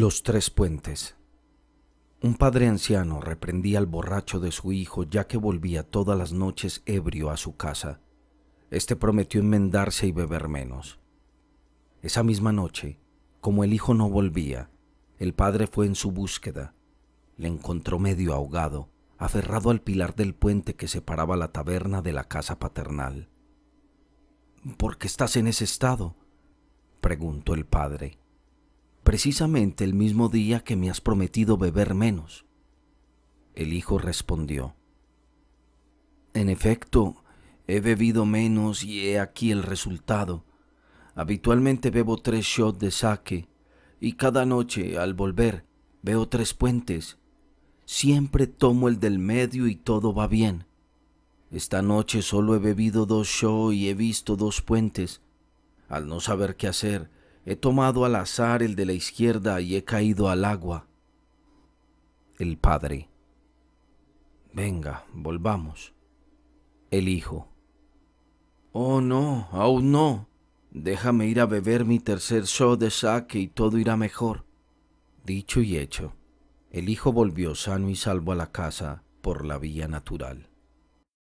Los tres puentes. Un padre anciano reprendía al borracho de su hijo ya que volvía todas las noches ebrio a su casa. Este prometió enmendarse y beber menos. Esa misma noche, como el hijo no volvía, el padre fue en su búsqueda. Le encontró medio ahogado, aferrado al pilar del puente que separaba la taberna de la casa paternal. ¿Por qué estás en ese estado? preguntó el padre precisamente el mismo día que me has prometido beber menos. El hijo respondió, En efecto, he bebido menos y he aquí el resultado. Habitualmente bebo tres shots de sake y cada noche, al volver, veo tres puentes. Siempre tomo el del medio y todo va bien. Esta noche solo he bebido dos shots y he visto dos puentes. Al no saber qué hacer, He tomado al azar el de la izquierda y he caído al agua. El padre. Venga, volvamos. El hijo. Oh, no, aún no. Déjame ir a beber mi tercer show de saque y todo irá mejor. Dicho y hecho, el hijo volvió sano y salvo a la casa por la vía natural.